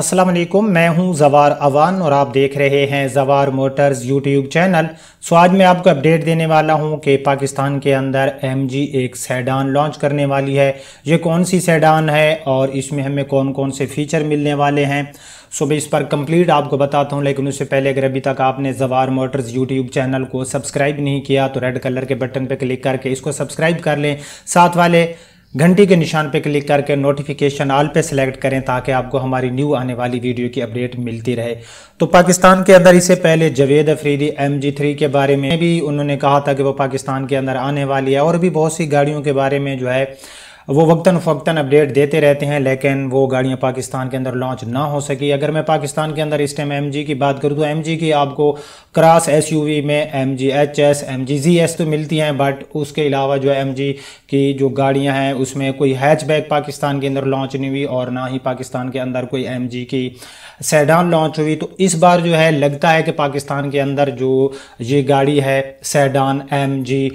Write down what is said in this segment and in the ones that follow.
अस्सलाम वालेकुम मैं हूं जवार अवान और आप देख रहे हैं जवार मोटर्स यूट्यूब चैनल सो आज मैं आपको अपडेट देने वाला हूं कि पाकिस्तान के अंदर एम जी एक सैडान लॉन्च करने वाली है ये कौन सी सैडान है और इसमें हमें कौन कौन से फीचर मिलने वाले हैं सो मैं इस पर कंप्लीट आपको बताता हूं लेकिन उससे पहले अगर अभी तक आपने जवार मोटर्स यूट्यूब चैनल को सब्सक्राइब नहीं किया तो रेड कलर के बटन पर क्लिक करके इसको सब्सक्राइब कर लें साथ वाले घंटी के निशान पर क्लिक करके नोटिफिकेशन ऑल पे सेलेक्ट करें ताकि आपको हमारी न्यू आने वाली वीडियो की अपडेट मिलती रहे तो पाकिस्तान के अंदर इससे पहले Javed Afridi M G three के बारे में भी उन्होंने कहा था कि वो पाकिस्तान के अंदर आने वाली है और भी बहुत सी गाड़ियों के बारे में जो है वो वक्ता फ़क्ता अपडेट देते रहते हैं लेकिन वो गाड़ियाँ पाकिस्तान के अंदर लॉन्च ना हो सकी अगर मैं पाकिस्तान के अंदर इस टाइम एम की बात करूँ तो एम की आपको क्रास एस में M G H S M G G S तो मिलती हैं बट उसके अलावा जो एम की जो गाड़ियाँ हैं उसमें कोई हैचबैक पाकिस्तान के अंदर लॉन्च नहीं हुई और ना ही पाकिस्तान के अंदर कोई एम की सैडान लॉन्च हुई तो इस बार जो है लगता है कि पाकिस्तान के अंदर जो ये गाड़ी है sedan M G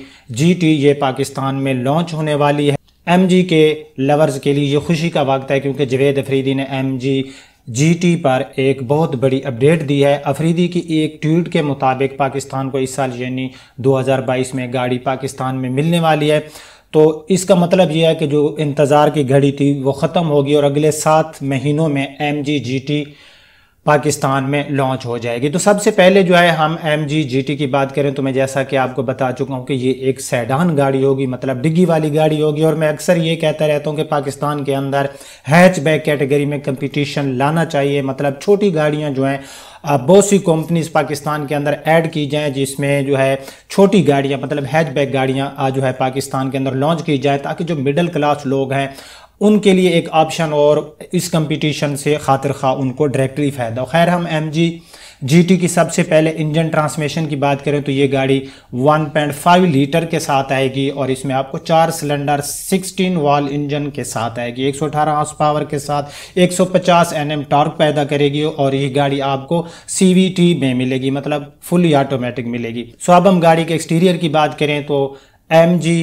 G T ये पाकिस्तान में लॉन्च होने वाली है एम जी के लवर्स के लिए ये खुशी का वक्त है क्योंकि जवेद अफरीदी ने एम जी जी टी पर एक बहुत बड़ी अपडेट दी है अफरीदी की एक ट्वीट के मुताबिक पाकिस्तान को इस साल यानी 2022 में गाड़ी पाकिस्तान में मिलने वाली है तो इसका मतलब यह है कि जो इंतज़ार की घड़ी थी वो ख़त्म होगी और अगले सात महीनों में M G G T Pakistan में लॉन्च हो जाएगी तो सबसे पहले जो है हम एम जी जी टी की बात करें तो मैं जैसा कि आपको बता चुका हूँ कि ये एक सैडान गाड़ी होगी मतलब डिग्गी वाली गाड़ी होगी और मैं अक्सर ये कहता रहता हूँ कि पाकिस्तान के अंदर हैच बैग कैटेगरी में कंपटीशन लाना चाहिए मतलब छोटी गाड़ियाँ जो हैं बहुत सी कंपनीज पाकिस्तान के अंदर ऐड की जाएँ जिसमें जो है छोटी गाड़ियां मतलब हैचबैक गाड़ियां जो है पाकिस्तान के अंदर लॉन्च की जाए ताकि जो मिडिल क्लास लोग हैं उनके लिए एक ऑप्शन और इस कंपटीशन से ख़ातिर खा उनको डायरेक्टली फ़ायदा खैर हम एम जी जी टी की सबसे पहले इंजन ट्रांसमिशन की बात करें तो ये गाड़ी 1.5 लीटर के साथ आएगी और इसमें आपको चार सिलेंडर 16 वाल इंजन के साथ आएगी 118 सौ पावर के साथ 150 एनएम टॉर्क पैदा करेगी और ये गाड़ी आपको सी में मिलेगी मतलब फुली ऑटोमेटिक मिलेगी सो अब हम गाड़ी के एक्सटीरियर की बात करें तो एम जी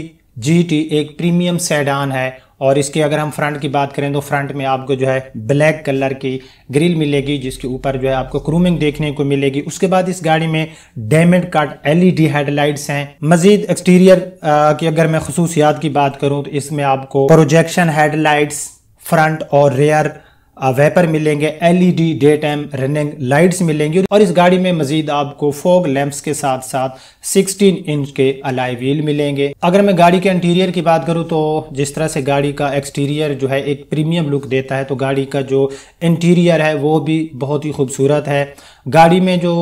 जी टी एक प्रीमियम सेडान है और इसके अगर हम फ्रंट की बात करें तो फ्रंट में आपको जो है ब्लैक कलर की ग्रिल मिलेगी जिसके ऊपर जो है आपको क्रूमिंग देखने को मिलेगी उसके बाद इस गाड़ी में डायमंड कट एलईडी हेडलाइट्स हैं मजीद एक्सटीरियर की अगर मैं खसूसियात की बात करूं तो इसमें आपको प्रोजेक्शन हेडलाइट्स फ्रंट और रेयर वेपर मिलेंगे LED day time running lights मिलेंगी और इस गाड़ी में मजीद आपको फोग लैंप्स के साथ साथ 16 इंच के अलाई व्हील मिलेंगे अगर मैं गाड़ी के इंटीरियर की बात करूं तो जिस तरह से गाड़ी का एक्सटीरियर जो है एक प्रीमियम लुक देता है तो गाड़ी का जो इंटीरियर है वो भी बहुत ही खूबसूरत है गाड़ी में जो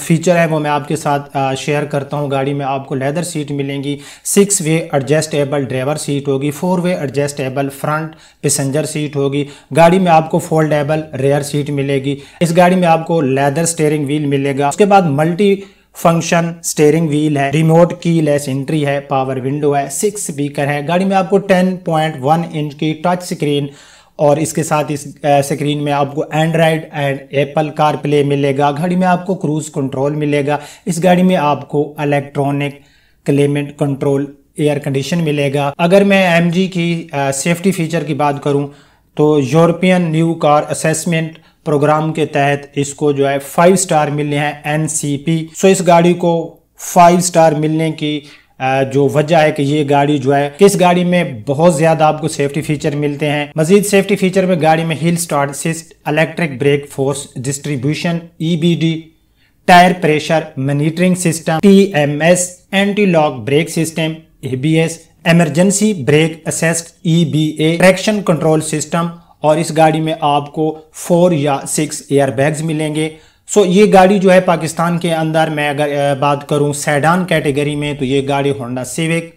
फीचर है वो मैं आपके साथ शेयर करता हूँ गाड़ी में आपको लेदर सीट मिलेंगी six way adjustable driver seat होगी four way adjustable front passenger seat होगी गाड़ी में आपको फोल्डेबल रेयर सीट मिलेगी इस गाड़ी में आपको लेदर स्टेयरिंग व्हील मिलेगा उसके बाद मल्टी फंक्शन स्टेयरिंग व्हील है रिमोट की लेस एंट्री है पावर विंडो है सिक्स स्पीकर है गाड़ी में आपको वन इंच की टच स्क्रीन और इसके साथ इस स्क्रीन में आपको Android and Apple CarPlay मिलेगा गाड़ी में आपको क्रूज कंट्रोल मिलेगा इस गाड़ी में आपको electronic climate control air condition मिलेगा अगर मैं एम की सेफ्टी फीचर की बात करूँ तो European new car assessment programme के तहत इसको जो है फाइव स्टार मिलने हैं एन सो इस गाड़ी को फाइव स्टार मिलने की जो वजह है कि ये गाड़ी जो है किस गाड़ी में बहुत ज़्यादा आपको सेफ्टी फीचर मिलते हैं मजीद सेफ्टी फीचर में गाड़ी में hill start assist electric brake force distribution EBD tyre pressure monitoring system T M S anti lock brake system ABS emergency brake assist EBA traction control system और इस गाड़ी में आपको फोर या सिक्स एयर बैग्स मिलेंगे सो ये गाड़ी जो है पाकिस्तान के अंदर मैं अगर बात करूँ सैडान कैटेगरी में तो ये गाड़ी होंडा सिविक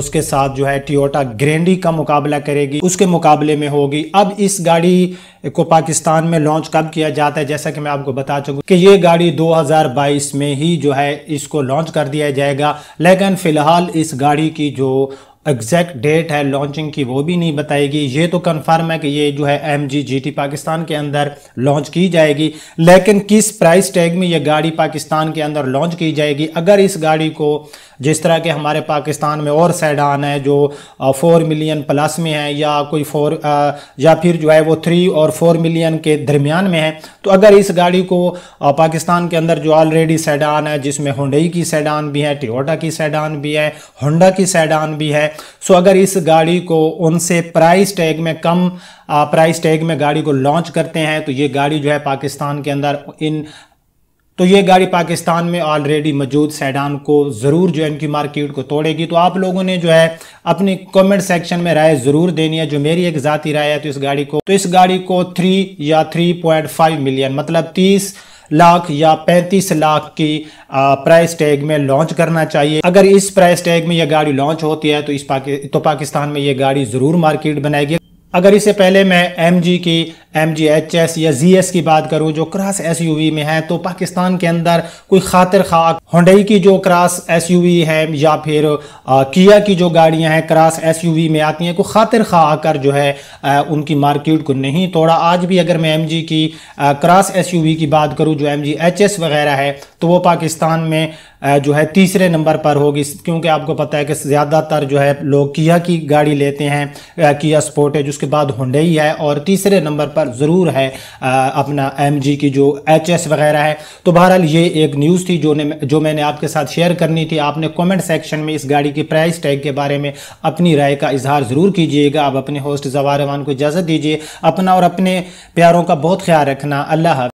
उसके साथ जो है टियोटा ग्रैंडी का मुकाबला करेगी उसके मुकाबले में होगी अब इस गाड़ी को पाकिस्तान में लॉन्च कब किया जाता है जैसा कि मैं आपको बता चुका कि ये गाड़ी 2022 में ही जो है इसको लॉन्च कर दिया जाएगा लेकिन फ़िलहाल इस गाड़ी की जो एग्जैक्ट डेट है लॉन्चिंग की वो भी नहीं बताएगी ये तो कंफर्म है कि ये जो है M G G T Pakistan के अंदर लॉन्च की जाएगी लेकिन किस प्राइस टैग में ये गाड़ी पाकिस्तान के अंदर लॉन्च की जाएगी अगर इस गाड़ी को जिस तरह के हमारे पाकिस्तान में और सैडान है जो फोर मिलियन प्लस में है या कोई फोर या फिर जो है वो थ्री और फोर मिलियन के दरमियान में है तो अगर इस गाड़ी को पाकिस्तान के अंदर जो ऑलरेडी सैडान है जिसमें होंडई की सैडान भी है टियोटा की सैडान भी है होंडा की सैडान भी है सो अगर इस गाड़ी को उनसे प्राइस टैग में कम प्राइस टैग में गाड़ी को लॉन्च करते हैं तो ये गाड़ी जो है पाकिस्तान के अंदर इन तो ये गाड़ी पाकिस्तान में ऑलरेडी मौजूद सैडान को ज़रूर जो है इनकी मार्केट को तोड़ेगी तो आप लोगों ने जो है अपनी कमेंट सेक्शन में राय ज़रूर देनी है जो मेरी एक ज़ाती राय है तो इस गाड़ी को तो इस गाड़ी को थ्री या थ्री पॉइंट फाइव मिलियन मतलब तीस लाख या पैंतीस लाख की प्राइस टैग में लॉन्च करना चाहिए अगर इस प्राइस टैग में यह गाड़ी लॉन्च होती है तो इस पाकि, तो पाकिस्तान में यह गाड़ी ज़रूर मार्केट बनाएगी अगर इससे पहले मैं एम की एम जी एच एस या जी एस की बात करूँ जो क्रॉस एस यू वी में है तो पाकिस्तान के अंदर कोई खातिर खाक होंडई की जो क्रॉस एस यू वी है या फिर आ, किया की जो गाड़ियाँ हैं क्रॉस एस यू वी में आती हैं कोई खातिर खा आकर जो है आ, उनकी मार्केट को नहीं तोड़ा आज भी अगर मैं एम जी की क्रॉस एस यू वी की बात करूँ जो एम जी एच एस वगैरह है तो वो पाकिस्तान में आ, जो है तीसरे नंबर पर होगी क्योंकि आपको पता है कि ज़्यादातर जो है लोग किया की गाड़ी लेते हैं किया स्पोर्टेज उसके बाद होंडई है और तीसरे नंबर पर पर ज़रूर है आ, अपना एम की जो एच वगैरह है तो बहरहाल ये एक न्यूज़ थी जो ने जो मैंने आपके साथ शेयर करनी थी आपने कमेंट सेक्शन में इस गाड़ी की प्राइस टैग के बारे में अपनी राय का इजहार ज़रूर कीजिएगा आप अपने होस्ट जवार को इजाज़त दीजिए अपना और अपने प्यारों का बहुत ख्याल रखना अल्लाह